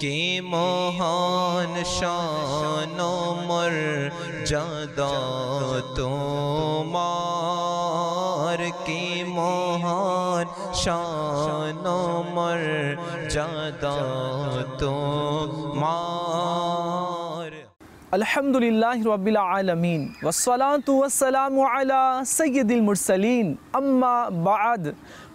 کی مہان شان و مر جدا تو مار کی مہان شان و مر جدا تو مار الحمدللہ رب العالمین والصلاة والسلام علی سید المرسلین اما بعد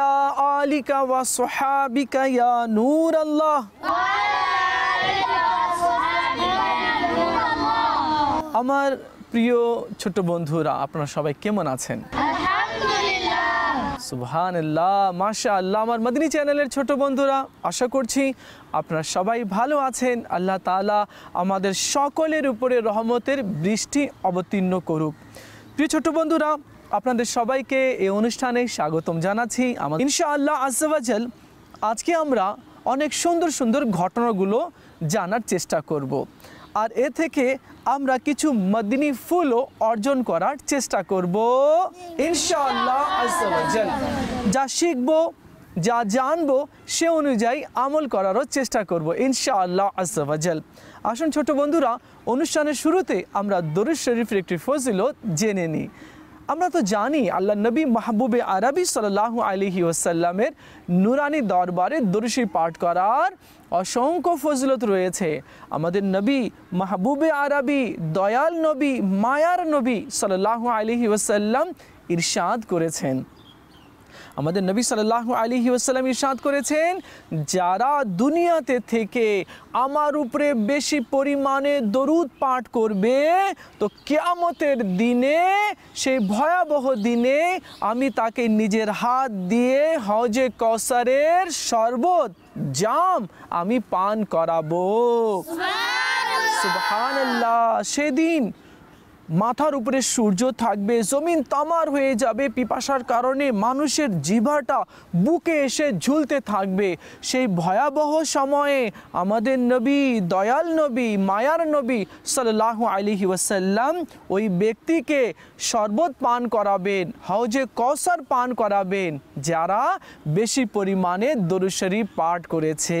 আলা আলিকা ওয়া সাহাবিকা ইয়া নূর আল্লাহ আমার প্রিয় ছোট বন্ধুরা আপনারা সবাই কেমন আছেন সুহান আল্লাহ মাশা আল্লাহ আমার মদিনী চ্যানেলের ছোট বন্ধুরা আশা করছি আপনারা সবাই ভালো আছেন আল্লাহ তালা আমাদের সকলের উপরে রহমতের বৃষ্টি অবতীর্ণ করুক প্রিয় ছোট বন্ধুরা আপনাদের সবাইকে এই অনুষ্ঠানে স্বাগতম জানাচ্ছি আমার ইনশাআল্লাহ আজাল আজকে আমরা অনেক সুন্দর সুন্দর ঘটনাগুলো জানার চেষ্টা করব। আর এ থেকে আমরা কিছু মদিনী ফুলও অর্জন করার চেষ্টা করব ইনশাআল্লাহ আজাল যা শিখব যা জানবো সে অনুযায়ী আমল করারও চেষ্টা করব ইনশাআল্লাহ আজাল আসুন ছোট বন্ধুরা অনুষ্ঠানের শুরুতে আমরা দরুদ শরীফের একটি ফজিলত জেনে নিই আমরা তো জানি আল্লাহ নবী মাহবুবে আরবি সাল্লাহ আলহি ওসাল্লামের নুরানি দরবারে দর্শী পাঠ করার অসংখ্য ফজলত রয়েছে আমাদের নবী মাহবুবে আরবি দয়াল নবী মায়ার নবী সাল্লাহ আলহি ওসাল্লাম ইরশাদ করেছেন আমাদের নবী সাল্লাহ আলী ওসালাম ইসাদ করেছেন যারা দুনিয়াতে থেকে আমার উপরে বেশি পরিমাণে দরুদ পাঠ করবে তো কেয়ামতের দিনে সেই ভয়াবহ দিনে আমি তাকে নিজের হাত দিয়ে হজে কসারের শরবত জাম আমি পান করাবো সেদিন মাথার উপরে সূর্য থাকবে জমিন তামার হয়ে যাবে পিপাসার কারণে মানুষের জিভাটা বুকে এসে ঝুলতে থাকবে সেই ভয়াবহ সময়ে আমাদের নবী দয়াল নবী মায়ার নবী সাল্লাহ আলিহি ওয়াসাল্লাম ওই ব্যক্তিকে শরবত পান করাবেন হাউজে কসার পান করাবেন যারা বেশি পরিমাণে দরুশরী পাঠ করেছে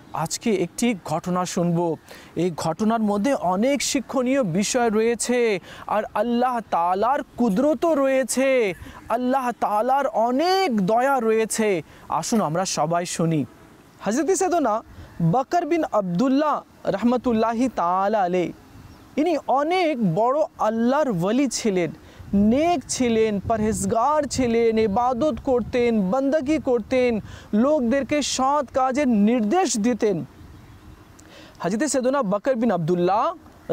আজকে একটি ঘটনা শুনব এই ঘটনার মধ্যে অনেক শিক্ষণীয় বিষয় রয়েছে আর আল্লাহ তালার কুদরতও রয়েছে আল্লাহ তালার অনেক দয়া রয়েছে আসুন আমরা সবাই শুনি হজরত সেদনা বকর বিন আবদুল্লাহ রহমতুল্লাহি তালা আলে ইনি অনেক বড় আল্লাহর ওলি ছিলেন নেক ছিলেন পরহেজগার ছিলেন ইবাদত করতেন বন্দগি করতেন লোকদেরকে সৎ কাজের নির্দেশ দিতেন হাজিতে সেদনা বকর বিন আবদুল্লাহ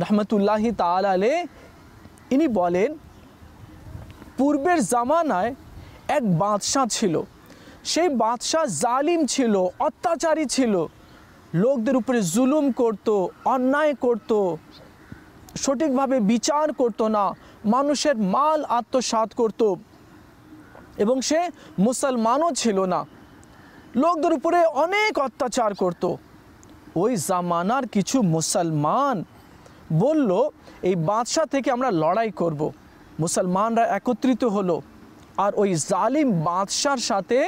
রহমতুল্লাহি তালে ইনি বলেন পূর্বের জামানায় এক বাদশাহ ছিল সেই বাদশাহ জালিম ছিল অত্যাচারী ছিল লোকদের উপরে জুলুম করত অন্যায় করত সঠিকভাবে বিচার করতো না মানুষের মাল আত্মসাত করত এবং সে মুসলমানও ছিল না লোকদের উপরে অনেক অত্যাচার করত ওই জামানার কিছু মুসলমান বলল এই বাদশাহ থেকে আমরা লড়াই করব। মুসলমানরা একত্রিত হলো আর ওই জালিম বাদশার সাথে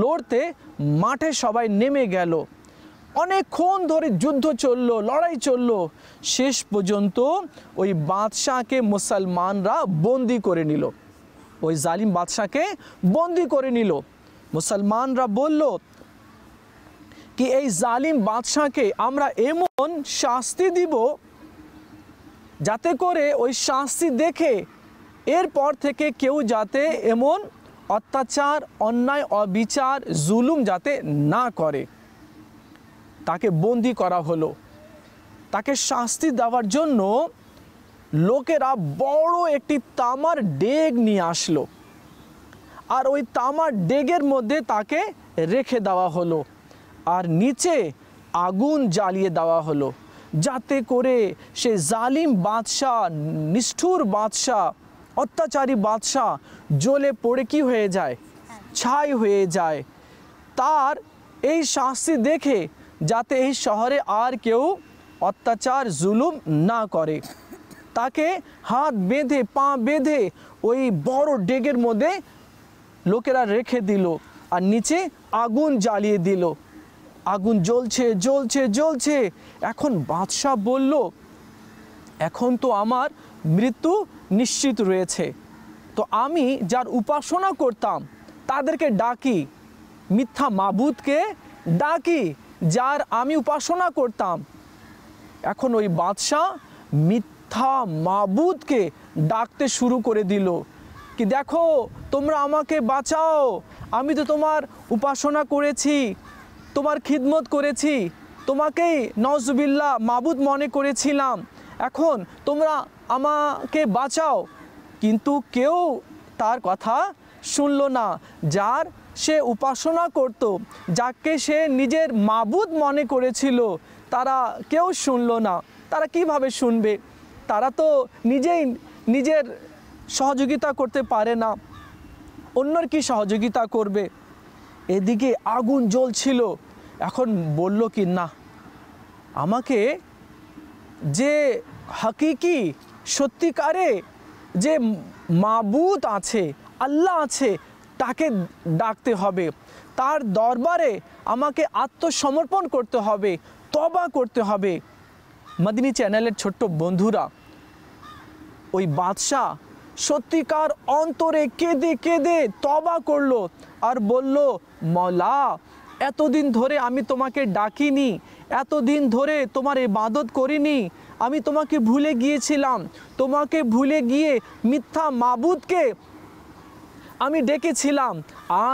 লড়তে মাঠে সবাই নেমে গেল অনেকক্ষণ ধরে যুদ্ধ চললো লড়াই চললো শেষ পর্যন্ত ওই বাদশাহকে মুসলমানরা বন্দি করে নিল ওই জালিম বাদশাহকে বন্দি করে নিল মুসলমানরা বলল কি এই জালিম বাদশাহকে আমরা এমন শাস্তি দিব যাতে করে ওই শাস্তি দেখে এরপর থেকে কেউ যাতে এমন অত্যাচার অন্যায় অবিচার জুলুম যাতে না করে তাকে বন্দি করা হলো তাকে শাস্তি দেওয়ার জন্য লোকেরা বড় একটি তামার ডেগ নিয়ে আসলো আর ওই তামার ডেগের মধ্যে তাকে রেখে দেওয়া হলো আর নিচে আগুন জ্বালিয়ে দেওয়া হলো যাতে করে সে জালিম বাদশাহ নিষ্ঠুর বাদশাহ অত্যাচারী বাদশাহ জ্বলে পড়ে কি হয়ে যায় ছাই হয়ে যায় তার এই শাস্তি দেখে যাতে এই শহরে আর কেউ অত্যাচার জুলুম না করে তাকে হাত বেঁধে পা বেঁধে ওই বড় ডেগের মধ্যে লোকেরা রেখে দিল আর নিচে আগুন জ্বালিয়ে দিল আগুন জ্বলছে জ্বলছে জ্বলছে এখন বাদশাহ বলল এখন তো আমার মৃত্যু নিশ্চিত রয়েছে তো আমি যার উপাসনা করতাম তাদেরকে ডাকি মিথ্যা মাবুদকে ডাকি যার আমি উপাসনা করতাম এখন ওই বাদশাহ মিথ্যা মাবুদকে ডাকতে শুরু করে দিল কি দেখো তোমরা আমাকে বাঁচাও আমি তো তোমার উপাসনা করেছি তোমার খিদমত করেছি তোমাকেই নজবিল্লা মাবুদ মনে করেছিলাম এখন তোমরা আমাকে বাঁচাও কিন্তু কেউ তার কথা শুনল না যার সে উপাসনা করত যাকে সে নিজের মাবুদ মনে করেছিল তারা কেউ শুনল না তারা কিভাবে শুনবে তারা তো নিজেই নিজের সহযোগিতা করতে পারে না অন্যর কি সহযোগিতা করবে এদিকে আগুন জ্বলছিল এখন বলল কি না আমাকে যে হাকিকি সত্যিকারে যে মাবুত আছে আল্লাহ আছে তাকে ডাকতে হবে তার দরবারে আমাকে আত্মসমর্পণ করতে হবে তবা করতে হবে মদিনী চ্যানেলের ছোট্ট বন্ধুরা ওই বাদশাহ সত্যিকার অন্তরে কেঁদে কেঁদে তবা করলো আর বলল মলা এতদিন ধরে আমি তোমাকে ডাকিনি এতদিন ধরে তোমার ইবাদত করিনি আমি তোমাকে ভুলে গিয়েছিলাম তোমাকে ভুলে গিয়ে মিথ্যা মাবুদকে আমি ডেকেছিলাম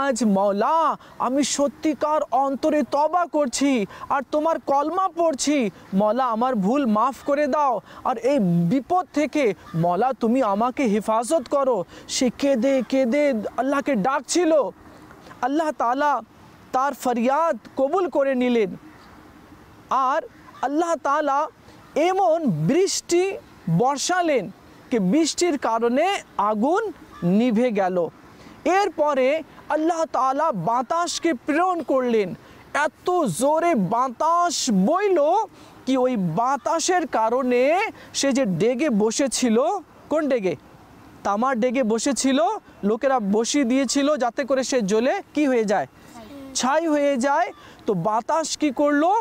আজ মলা আমি সত্যিকার অন্তরে তবা করছি আর তোমার কলমা পড়ছি মলা আমার ভুল মাফ করে দাও আর এই বিপদ থেকে মলা তুমি আমাকে হেফাজত করো সে কেঁদে কেঁদে আল্লাহকে ডাকছিল আল্লাহ তালা তার ফরিয়াদ কবুল করে নিলেন আর আল্লাহ তালা এমন বৃষ্টি বর্ষালেন কি বৃষ্টির কারণে আগুন নিভে গেল এরপরে আল্লাহ তালা বাতাসকে প্রেরণ করলেন এত জোরে বাতাস বইল কি ওই বাতাসের কারণে সে যে ডেগে বসেছিল কোন ডেগে তামার ডেগে বসেছিল লোকেরা বসি দিয়েছিল যাতে করে সে জ্বলে কি হয়ে যায় ছাই হয়ে যায় তো বাতাস কি করলো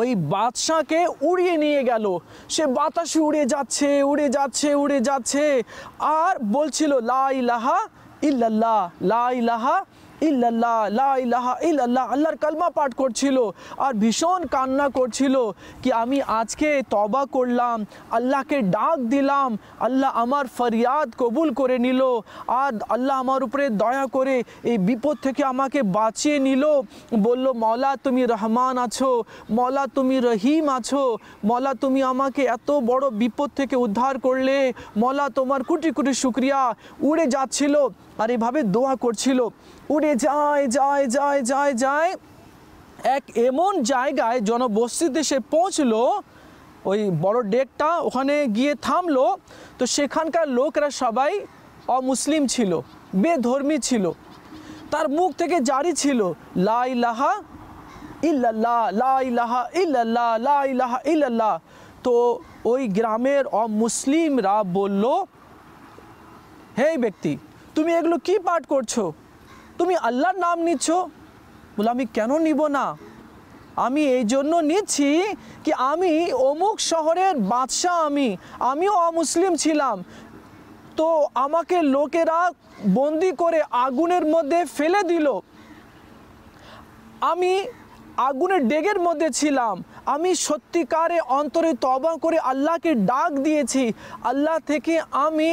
ওই বাদশাকে উড়িয়ে নিয়ে গেল সে বাতাসে উড়ে যাচ্ছে উড়ে যাচ্ছে উড়ে যাচ্ছে আর বলছিল লাহা ইল্লাল্লাহ লা ইলাহা ইল্লাল্লাহ লা ইলাহা ইল্লাল্লাহ আল্লাহর কালমা পাঠ করছিল আর ভীষণ কান্না করছিল কি আমি আজকে তবা করলাম আল্লাহকে ডাক দিলাম আল্লাহ আমার ফরিয়াদ কবুল করে নিল আর আল্লাহ আমার উপরে দয়া করে এই বিপদ থেকে আমাকে বাঁচিয়ে নিল বলল মলা তুমি রহমান আছো মলা তুমি রহিম আছো মলা তুমি আমাকে এত বড় বিপদ থেকে উদ্ধার করলে মলা তোমার কুটি কুটি শুক্রিয়া উড়ে যাচ্ছিল আর এভাবে দোয়া করছিল উড়ে যায় যায় যায় যায় যায় এক এমন জায়গায় জনবস্তিতে সে পৌঁছলো ওই বড় ডেকটা ওখানে গিয়ে থামলো তো সেখানকার লোকরা সবাই অমুসলিম ছিল বেধর্মী ছিল তার মুখ থেকে জারি ছিল লাইলাহা ইল্লাল্লাহ লাইলাহা ইল্লাল্লাহ লাইলাহা ইল্লাল্লাহ তো ওই গ্রামের অমুসলিমরা বলল হে ব্যক্তি তুমি এগুলো কি পাঠ করছো তুমি আল্লাহর নাম নিচ্ছ বলে আমি কেন নিব না আমি এই জন্য নিচ্ছি কি আমি অমুক শহরের বাদশাহ আমি আমিও অমুসলিম ছিলাম তো আমাকে লোকেরা বন্দি করে আগুনের মধ্যে ফেলে দিল আমি আগুনের ডেগের মধ্যে ছিলাম আমি সত্যিকারে অন্তরে তবা করে আল্লাহকে ডাক দিয়েছি আল্লাহ থেকে আমি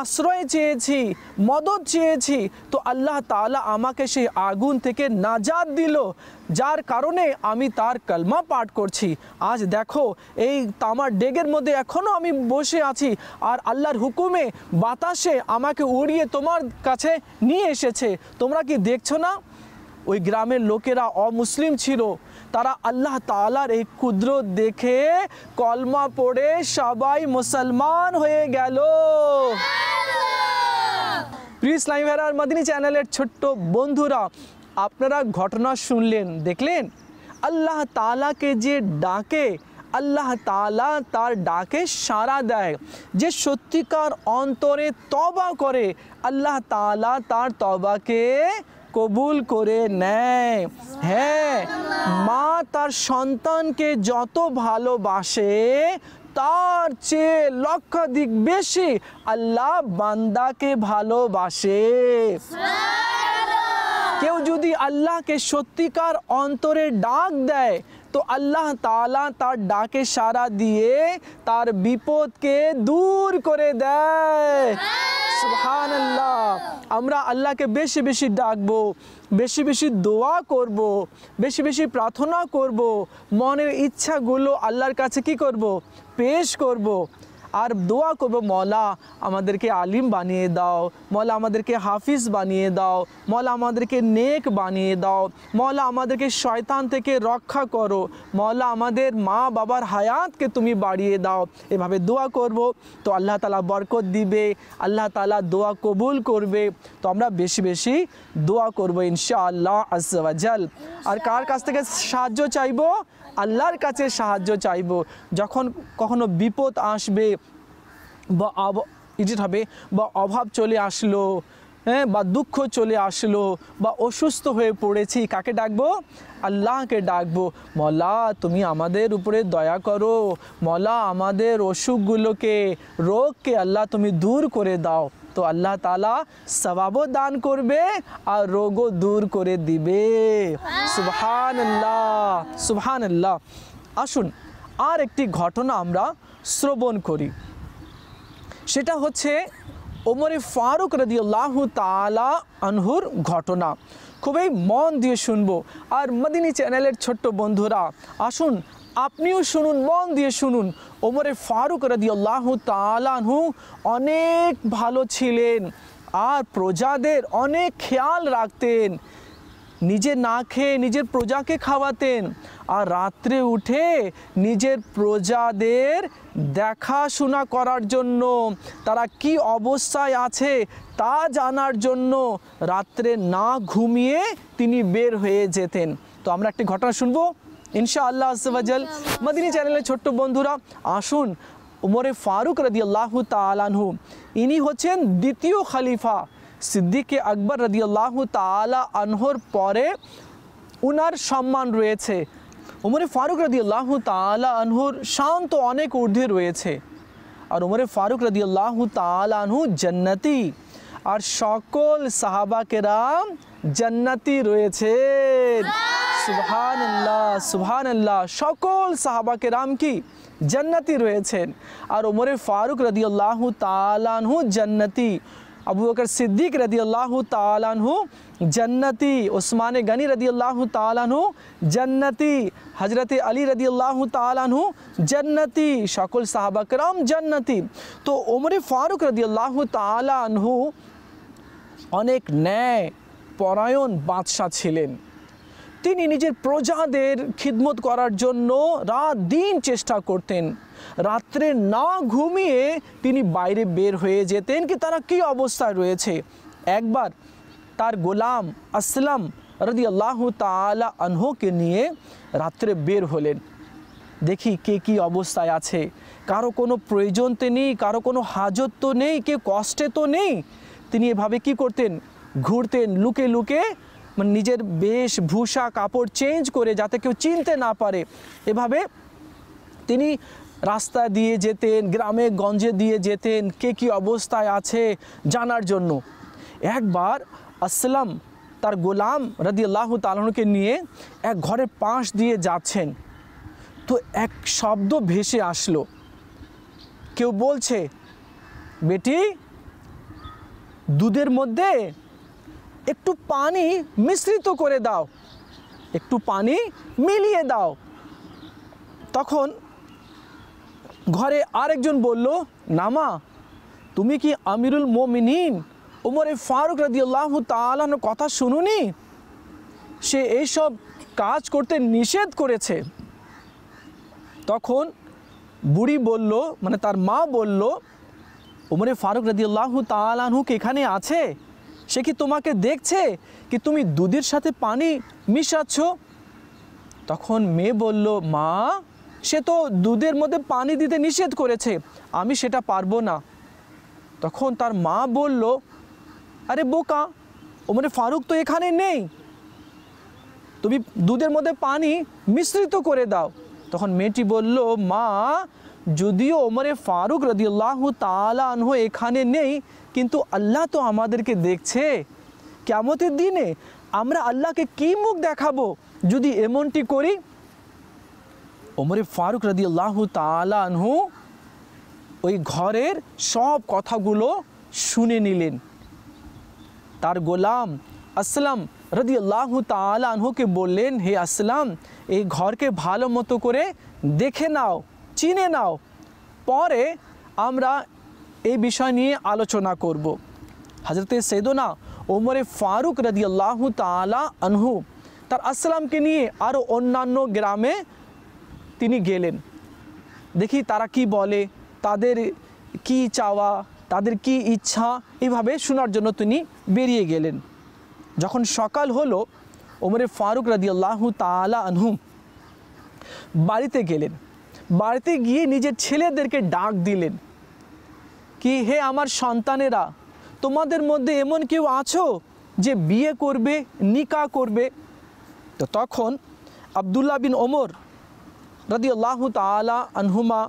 আশ্রয় চেয়েছি মদত চেয়েছি তো আল্লাহ তালা আমাকে সেই আগুন থেকে নাজাদ দিল যার কারণে আমি তার কালমা পাঠ করছি আজ দেখো এই তামার ডেগের মধ্যে এখনও আমি বসে আছি আর আল্লাহর হুকুমে বাতাসে আমাকে উড়িয়ে তোমার কাছে নিয়ে এসেছে তোমরা কি দেখছো না ওই গ্রামের লোকেরা অমুসলিম ছিল তারা আল্লাহ তালার এই কুদরত দেখে কলমা পড়ে সবাই মুসলমান হয়ে গেল মাদিনী চ্যানেলের ছোট্ট বন্ধুরা আপনারা ঘটনা শুনলেন দেখলেন আল্লাহ তালাকে যে ডাকে আল্লাহ তালা তার ডাকে সাড়া দেয় যে সত্যিকার অন্তরে তবা করে আল্লাহ তালা তার তবাকে কবুল করে নেয় হ্যাঁ মা তার সন্তানকে যত ভালোবাসে তার চেয়ে লক্ষাধিক বেশি আল্লাহ বান্দাকে ভালোবাসে কেউ যদি আল্লাহকে সত্যিকার অন্তরে ডাক দেয় তো আল্লাহ তালা তার ডাকে সারা দিয়ে তার বিপদকে দূর করে দেয় আল্লাহ আমরা আল্লাহকে বেশি বেশি ডাকবো বেশি বেশি দোয়া করব। বেশি বেশি প্রার্থনা করব। মনের ইচ্ছাগুলো আল্লাহর কাছে কি করব। পেশ করব। আর দোয়া করব মলা আমাদেরকে আলিম বানিয়ে দাও মলা আমাদেরকে হাফিজ বানিয়ে দাও মলা আমাদেরকে নেক বানিয়ে দাও মলা আমাদেরকে শয়তান থেকে রক্ষা করো মলা আমাদের মা বাবার হায়াতকে তুমি বাড়িয়ে দাও এভাবে দোয়া করব তো আল্লাহ তালা বরকত দিবে আল্লাহ তালা দোয়া কবুল করবে তো আমরা বেশি বেশি দোয়া করবো ইনশাআল্লাহ আজাল আর কার কাছ থেকে সাহায্য চাইবো আল্লাহর কাছে সাহায্য চাইব যখন কখনো বিপদ আসবে বা ইজিট হবে বা অভাব চলে আসলো হ্যাঁ বা দুঃখ চলে আসলো বা অসুস্থ হয়ে পড়েছি কাকে ডাকবো আল্লাহকে ডাকবো মলা তুমি আমাদের উপরে দয়া করো মলা আমাদের অসুখগুলোকে রোগকে আল্লাহ তুমি দূর করে দাও তো আল্লাহ তালা সবাবও দান করবে আর রোগও দূর করে দিবে সুহান আল্লাহ সুহান আল্লাহ আসুন আর একটি ঘটনা আমরা শ্রবণ করি সেটা হচ্ছে ওমরে ফারুক রদিয়াল্লাহ তালা আনহুর ঘটনা খুবই মন দিয়ে শুনবো আর মদিনী চ্যানেলের ছোট্ট বন্ধুরা আসুন আপনিও শুনুন মন দিয়ে শুনুন ওমরে ফারুক রাদি আল্লাহ তালানহু অনেক ভালো ছিলেন আর প্রজাদের অনেক খেয়াল রাখতেন নিজে না খেয়ে নিজের প্রজাকে খাওয়াতেন আর রাত্রে উঠে নিজের প্রজাদের দেখাশোনা করার জন্য তারা কি অবস্থায় আছে তা জানার জন্য রাত্রে না ঘুমিয়ে তিনি বের হয়ে যেতেন তো আমরা একটি ঘটনা শুনবো ইনশাআল্লাহ আজল মদিনী চ্যানেলের ছোট্ট বন্ধুরা আসুন উমরে ফারুক রদি আল্লাহ তালানহু ইনি হচ্ছেন দ্বিতীয় খালিফা সিদ্দিকে আকবর রদি আল্লাহ তালা আনহর পরে উনার সম্মান রয়েছে উমরে ফারুক রদি আল্লাহ তালা আনহুর শান্ত অনেক ঊর্ধ্বে রয়েছে আর উমরে ফারুক রদি আল্লাহ তালানহু জন্নতি আর সকল সাহাবা কেরাম জান্নাতি রয়েছে সুবহানাল্লাহ সুবহানাল্লাহ সকল সাহাবা کرام কি জান্নাতি রয়েছে আর ওমর ফারুক রাদিয়াল্লাহু তাআলা আনহু জান্নাতি ابو بکر صدیق رضی اللہ تعالیٰ عنہ جنتی عثمان غنی رضی اللہ تعالیٰ عنہ جنتی حضرت علی رضی اللہ تعالیٰ عنہ جنتی شاکل صحابہ کرام جنتی تو عمر فاروق رضی اللہ تعالیٰ عنہ انیک نئے পরায়ণ বাদশাহ ছিলেন তিনি নিজের প্রজাদের খিদমত করার জন্য রাত দিন চেষ্টা করতেন রাত্রে না ঘুমিয়ে তিনি বাইরে বের হয়ে যেতেন কি তারা কি অবস্থায় রয়েছে একবার তার গোলাম আসলাম রদি আল্লাহ তালা আনহোকে নিয়ে রাত্রে বের হলেন দেখি কে কি অবস্থায় আছে কারো কোনো প্রয়োজন তো নেই কারো কোনো হাজত তো নেই কে কষ্টে তো নেই তিনি এভাবে কি করতেন ঘুরতেন লুকে লুকে মানে নিজের বেশভূষা কাপড় চেঞ্জ করে যাতে কেউ চিনতে না পারে এভাবে তিনি রাস্তা দিয়ে যেতেন গ্রামে গঞ্জে দিয়ে যেতেন কে কী অবস্থায় আছে জানার জন্য একবার আসলাম তার গোলাম রাদি আল্লাহ তালনকে নিয়ে এক ঘরে পাশ দিয়ে যাচ্ছেন তো এক শব্দ ভেসে আসলো কেউ বলছে বেটি দুধের মধ্যে একটু পানি মিশ্রিত করে দাও একটু পানি মিলিয়ে দাও তখন ঘরে আরেকজন বলল নামা তুমি কি আমিরুল মোমিনিন উমরে ফারুক রাজিউল্লাহ তালন কথা শুনুনি সে এইসব কাজ করতে নিষেধ করেছে তখন বুড়ি বলল মানে তার মা বলল উমরে ফারুক রাজিউল্লাহ তালানহুক এখানে আছে সে কি তোমাকে দেখছে কি তুমি দুধের সাথে পানি মিশাচ্ছ তখন মেয়ে বলল মা সে তো দুধের মধ্যে পানি দিতে নিষেধ করেছে আমি সেটা পারবো না তখন তার মা বলল আরে বোকা ওমরে মানে ফারুক তো এখানে নেই তুমি দুধের মধ্যে পানি মিশ্রিত করে দাও তখন মেয়েটি বলল মা যদিও ওমরে ফারুক রদিয়াল্লাহ তালা আনহ এখানে নেই কিন্তু আল্লাহ তো আমাদেরকে দেখছে কেমতের দিনে আমরা আল্লাহকে কি মুখ দেখাবো যদি এমনটি করি ওমরে ফারুক রাদি আল্লাহ তালু ওই ঘরের সব কথাগুলো শুনে নিলেন তার গোলাম আসলাম রদি আল্লাহ তালুকে বললেন হে আসলাম এই ঘরকে ভালো মতো করে দেখে নাও চিনে নাও পরে আমরা এই বিষয় নিয়ে আলোচনা করব হজরত সেদনা ওমরে ফারুক রদি আল্লাহ তালা আনহু তার আসসালামকে নিয়ে আরও অন্যান্য গ্রামে তিনি গেলেন দেখি তারা কি বলে তাদের কি চাওয়া তাদের কি ইচ্ছা এভাবে শোনার জন্য তিনি বেরিয়ে গেলেন যখন সকাল হলো ওমরে ফারুক আল্লাহ তালা আনহুম বাড়িতে গেলেন বাড়িতে গিয়ে নিজের ছেলেদেরকে ডাক দিলেন কি হে আমার সন্তানেরা তোমাদের মধ্যে এমন কেউ আছো যে বিয়ে করবে নিকা করবে তো তখন আবদুল্লাহ বিন ওমর রাদি আল্লাহ তালা আনহুমা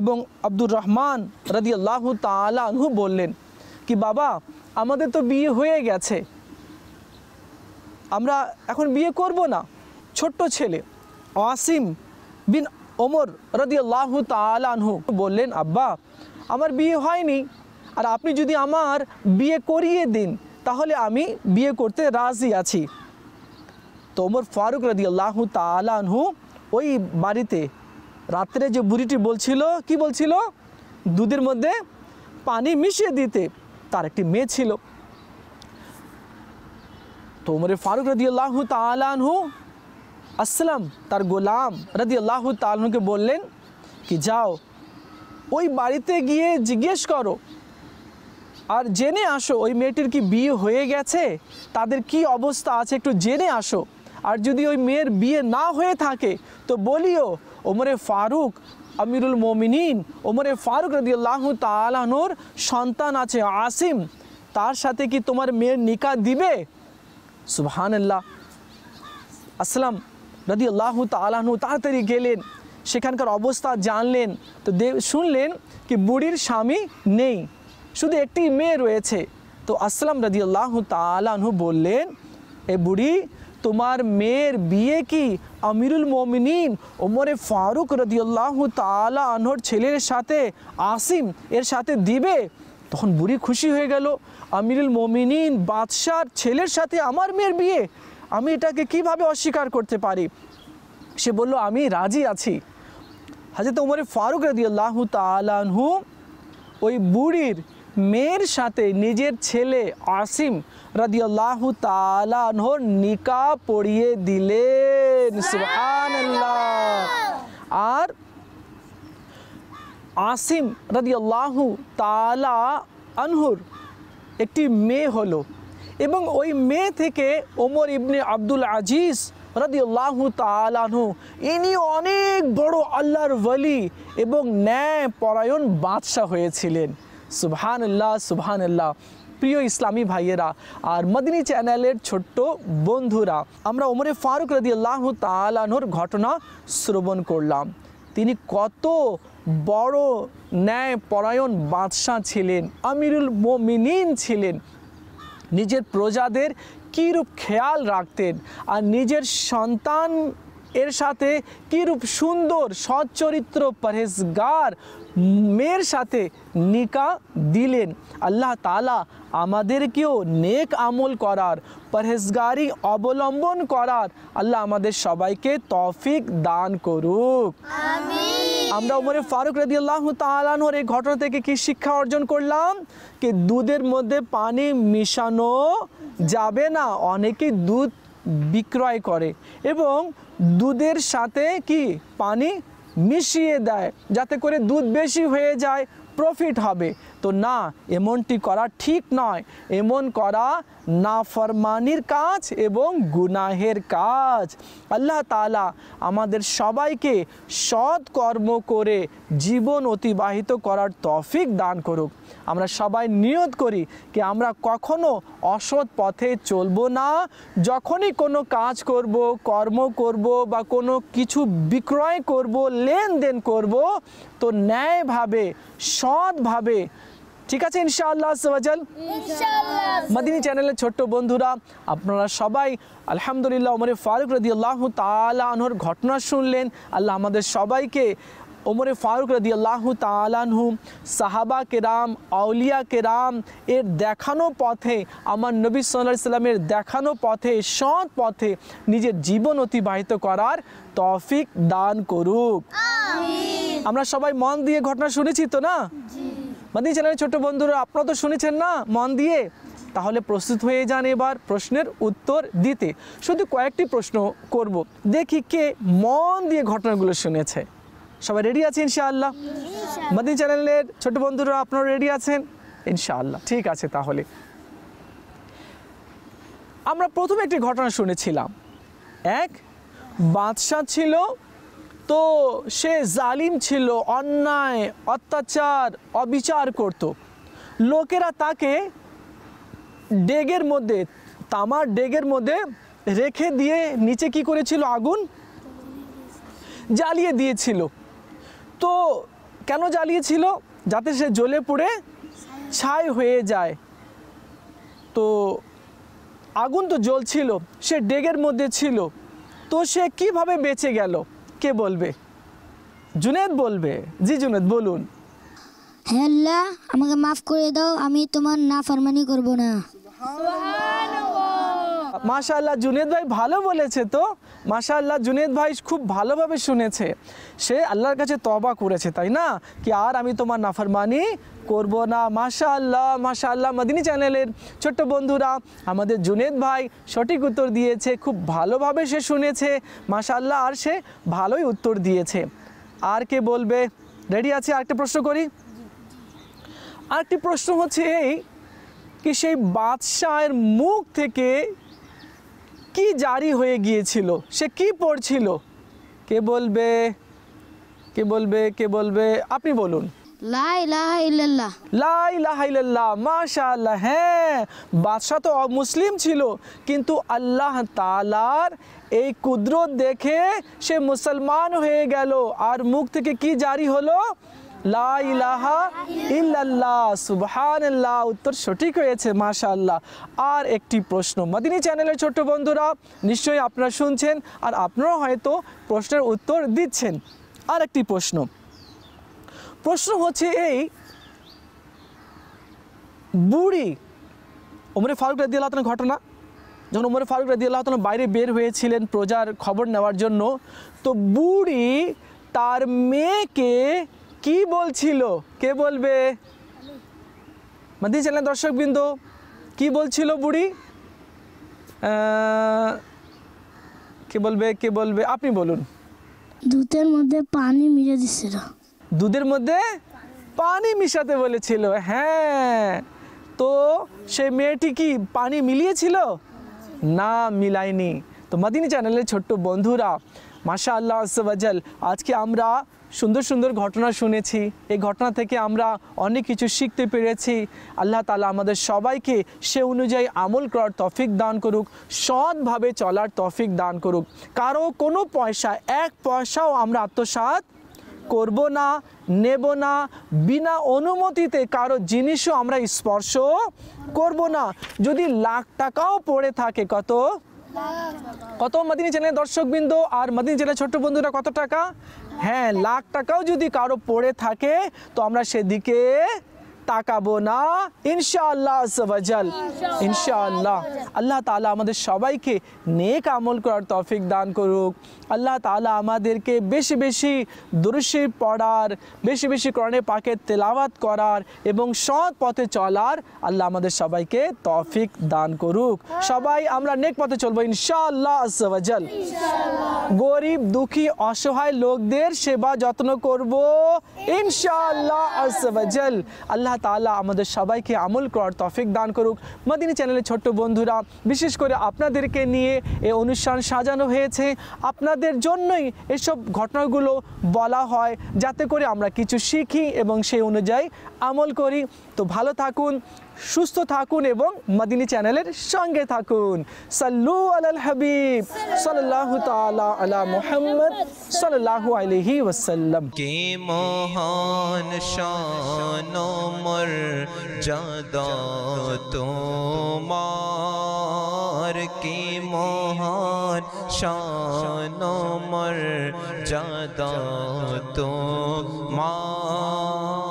এবং আব্দুর রহমান রাদি আল্লাহ তালা আনহু বললেন কি বাবা আমাদের তো বিয়ে হয়ে গেছে আমরা এখন বিয়ে করব না ছোট্ট ছেলে ওয়াসিম বিন ওমর রদি আল্লাহ তালা আনহু বললেন আব্বা আমার বিয়ে হয়নি আর আপনি যদি আমার বিয়ে করিয়ে দিন তাহলে আমি বিয়ে করতে রাজি আছি তো ওমর ফারুক রাদি আল্লাহ তালানহু ওই বাড়িতে রাত্রে যে বুড়িটি বলছিল কি বলছিল দুধের মধ্যে পানি মিশিয়ে দিতে তার একটি মেয়ে ছিল তো ওমর ফারুক রদি আল্লাহ তালানহু আসলাম তার গোলাম রদি আল্লাহ তালহুকে বললেন কি যাও ওই বাড়িতে গিয়ে জিজ্ঞেস করো আর জেনে আসো ওই মেয়েটির কি বিয়ে হয়ে গেছে তাদের কি অবস্থা আছে একটু জেনে আসো আর যদি ওই মেয়ের বিয়ে না হয়ে থাকে তো বলিও ওমরে ফারুক আমিরুল মমিনিন ওমরে ফারুক রদিয়াল্লাহ তালানোর সন্তান আছে আসিম তার সাথে কি তোমার মেয়ের নিকা দিবে সুবহানাল্লাহ আসলাম রদিয়াল্লাহ তালাহনু তাড়াতাড়ি গেলেন সেখানকার অবস্থা জানলেন তো দেব শুনলেন কি বুড়ির স্বামী নেই শুধু একটি মেয়ে রয়েছে তো আসলাম রাজিউল্লাহ তালু বললেন এ বুড়ি তোমার মেয়ের বিয়ে কি আমিরুল মমিনিন ওমরে ফারুক রদিউল্লাহ তালা আনহর ছেলের সাথে আসিম এর সাথে দিবে তখন বুড়ি খুশি হয়ে গেল আমিরুল মমিনিন বাদশার ছেলের সাথে আমার মেয়ের বিয়ে আমি এটাকে কিভাবে অস্বীকার করতে পারি সে বলল আমি রাজি আছি হাজরত উমরে ফারুক রাজি আল্লাহ তালাহু ওই বুড়ির মেয়ের সাথে নিজের ছেলে আসিম রাজি আল্লাহ তালাহর নিকা পড়িয়ে দিলেন আর আসিম রাজি আল্লাহ তালা আনহুর একটি মেয়ে হলো এবং ওই মেয়ে থেকে ওমর ইবনে আব্দুল আজিজ রদিউল্লাহ তালাহু ইনি অনেক বড় আল্লাহর ওলি এবং ন্যায় পরায়ণ বাদশাহ হয়েছিলেন সুবহানুল্লাহ সুবহানুল্লাহ প্রিয় ইসলামী ভাইয়েরা আর মদিনী চ্যানেলের ছোট্ট বন্ধুরা আমরা ওমরে ফারুক রদি আল্লাহ তালানোর ঘটনা শ্রবণ করলাম তিনি কত বড় ন্যায় পরায়ণ বাদশাহ ছিলেন আমিরুল মোমিনিন ছিলেন নিজের প্রজাদের কীরূপ খেয়াল রাখতেন আর নিজের সন্তান এর সাথে কীরূপ সুন্দর সচ্চরিত্র পরেজগার মেয়ের সাথে নিকা দিলেন আল্লাহ তালা আমাদেরকেও নেক আমল করার পরহেজগারি অবলম্বন করার আল্লাহ আমাদের সবাইকে তফিক দান করুক আমরা ওমরে ফারুক রাজি আল্লাহ তালানোর এই ঘটনা থেকে কি শিক্ষা অর্জন করলাম কি দুধের মধ্যে পানি মিশানো যাবে না অনেকেই দুধ বিক্রয় করে এবং দুধের সাথে কি পানি মিশিয়ে দেয় যাতে করে দুধ বেশি হয়ে যায় প্রফিট হবে তো না এমনটি করা ঠিক নয় এমন করা না ফরমানির কাজ এবং গুনাহের কাজ আল্লাহ তালা আমাদের সবাইকে সৎ কর্ম করে জীবন অতিবাহিত করার তফিক দান করুক আমরা সবাই নিয়ত করি কি আমরা কখনো অসৎ পথে চলবো না যখনই কোনো কাজ করব কর্ম করব বা কোনো কিছু বিক্রয় করব লেনদেন করব তো ন্যায়ভাবে সৎভাবে ঠিক আছে ইনশাআল্লাহ সবাজল মাদিনী চ্যানেলের ছোট্ট বন্ধুরা আপনারা সবাই আলহামদুলিল্লাহ ওমরে ফারুক রদি আল্লাহ তালহর ঘটনা শুনলেন আল্লাহ আমাদের সবাইকে ওমরে ফারুক রদি আল্লাহ তালহু সাহাবা কেরাম আউলিয়া কেরাম এর দেখানো পথে আমার নবী সাল্লাহ সাল্লামের দেখানো পথে সৎ পথে নিজের জীবন অতিবাহিত করার তৌফিক দান করুক আমরা সবাই মন দিয়ে ঘটনা শুনেছি তো না মাদিনী চ্যানেলের ছোট বন্ধুরা আপনারা তো শুনেছেন না মন দিয়ে তাহলে প্রস্তুত হয়ে যান এবার প্রশ্নের উত্তর দিতে শুধু কয়েকটি প্রশ্ন করব। দেখি কে মন দিয়ে ঘটনাগুলো শুনেছে সবাই রেডি আছে ইনশাআল্লাহ মাদিন চ্যানেলের ছোট বন্ধুরা আপনারা রেডি আছেন ইনশাআল্লাহ ঠিক আছে তাহলে আমরা প্রথমে একটি ঘটনা শুনেছিলাম এক বাদশাহ ছিল তো সে জালিম ছিল অন্যায় অত্যাচার অবিচার করত। লোকেরা তাকে ডেগের মধ্যে তামার ডেগের মধ্যে রেখে দিয়ে নিচে কি করেছিল আগুন জ্বালিয়ে দিয়েছিল তো কেন জ্বালিয়েছিল যাতে সে জ্বলে পড়ে ছাই হয়ে যায় তো আগুন তো জ্বলছিল সে ডেগের মধ্যে ছিল তো সে কিভাবে বেঁচে গেল কে বলবে জুনেদ বলবে জি জুনেদ বলুন হ্যাঁ আল্লাহ আমাকে মাফ করে দাও আমি তোমার না ফারমানি করব না মাশাআল্লাহ জুনেদ ভাই ভালো বলেছে তো মাশা আল্লাহ জুনেদ ভাই খুব ভালোভাবে শুনেছে সে আল্লাহর কাছে তবা করেছে তাই না কি আর আমি তোমার নাফরমানি করব না মাশা আল্লাহ মাশা আল্লাহ মাদিনী চ্যানেলের ছোট্ট বন্ধুরা আমাদের জুনেদ ভাই সঠিক উত্তর দিয়েছে খুব ভালোভাবে সে শুনেছে মাশা আল্লাহ আর সে ভালোই উত্তর দিয়েছে আর কে বলবে রেডি আছে আরেকটা প্রশ্ন করি আরেকটি প্রশ্ন হচ্ছে এই কি সেই বাদশাহের মুখ থেকে কি জারি হয়ে গিয়েছিল সে কি পড়ছিল কে বলবে কে বলবে কে বলবে আপনি বলুন হ্যাঁ বাদশাহ তো মুসলিম ছিল কিন্তু আল্লাহ তালার এই দেখে সে মুসলমান হয়ে গেল আর মুখ থেকে কি জারি হলো লাহা ইল্লাল্লাহ সুবহানাল্লাহ উত্তর সঠিক হয়েছে মাশাল্লাহ আর একটি প্রশ্ন মদিনী চ্যানেলের ছোট্ট বন্ধুরা নিশ্চয়ই আপনারা শুনছেন আর আপনারাও হয়তো প্রশ্নের উত্তর দিচ্ছেন আর একটি প্রশ্ন প্রশ্ন হচ্ছে এই বুড়ি ওমরে ফারুক রাদি আল্লাহ ঘটনা যখন ওমরে ফারুক রাদি আল্লাহ বাইরে বের হয়েছিলেন প্রজার খবর নেওয়ার জন্য তো বুড়ি তার মেয়েকে কি বলছিল কে বলবে মাদি চ্যানেল দর্শকবৃন্দ কি বলছিল বুড়ি কে বলবে কে বলবে আপনি বলুন দুধের মধ্যে পানি মিশে দিছিল দুধের মধ্যে পানি মিশাতে বলেছিল হ্যাঁ তো সে মেয়েটি কি পানি মিলিয়েছিল না মিলাইনি তো মাদিনী চ্যানেলের ছোট্ট বন্ধুরা মাসা আল্লাহ আজকে আমরা সুন্দর সুন্দর ঘটনা শুনেছি এই ঘটনা থেকে আমরা অনেক কিছু শিখতে পেরেছি আল্লাহ তালা আমাদের সবাইকে সে অনুযায়ী আমল করার তফিক দান করুক সৎভাবে চলার তফিক দান করুক কারো কোনো পয়সা এক পয়সাও আমরা আত্মসাত করব না নেব না বিনা অনুমতিতে কারো জিনিসও আমরা স্পর্শ করব না যদি লাখ টাকাও পড়ে থাকে কত কত মাদিনী জেলায় দর্শকবৃন্দ আর মাদিনী চ্যানেলের ছোট্ট বন্ধুরা কত টাকা হ্যাঁ লাখ টাকাও যদি কারো পড়ে থাকে তো আমরা সেদিকে তাকাবো না ইনশাআল্লাহ সবাজাল ইনশাআল্লাহ আল্লাহ তালা আমাদের সবাইকে নেক আমল করার তফিক দান করুক আল্লাহ তালা আমাদেরকে বেশি বেশি দুরুশি পড়ার বেশি বেশি কোরআনে পাকে তেলাওয়াত করার এবং সৎ পথে চলার আল্লাহ আমাদের সবাইকে তফিক দান করুক সবাই আমরা নেক পথে চলবো ইনশাআল্লাহ আসল গরিব দুঃখী অসহায় লোকদের সেবা যত্ন করব ইনশাআল্লাহ আসল আল্লাহ তালা আমাদের সবাইকে আমল করার তফিক দান করুক মদিনী চ্যানেলের ছোট্ট বন্ধুরা বিশেষ করে আপনাদেরকে নিয়ে এ অনুষ্ঠান সাজানো হয়েছে আপনার আমাদের জন্যই এসব ঘটনাগুলো বলা হয় যাতে করে আমরা কিছু শিখি এবং সেই অনুযায়ী আমল করি তো ভালো থাকুন سست تھو مدینی چینلر سنگے تھل الحبیب صلی اللہ تعالی عل محمد صلی اللہ علی وسلم کے مہان شان جد مہان شان مر جد م